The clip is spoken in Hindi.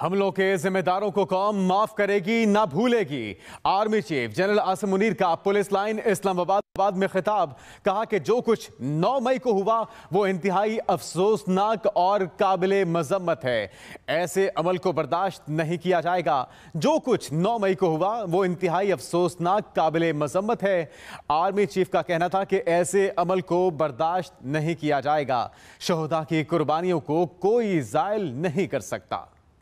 हमलों के जिम्मेदारों को कौम माफ करेगी ना भूलेगी army chief general Asim Munir का पुलिस लाइन इस्लामाबाद में खिताब कहा कि जो कुछ 9 मई को हुआ वो इंतहाई अफसोसनाक और काबिल मजम्मत है ऐसे अमल को बर्दाश्त नहीं किया जाएगा जो कुछ 9 मई को हुआ वो इंतहाई अफसोसनाक काबिल मजम्मत है आर्मी चीफ का कहना था कि ऐसे अमल को बर्दाश्त नहीं किया जाएगा शहदा की कुर्बानियों को कोई जायल नहीं कर सकता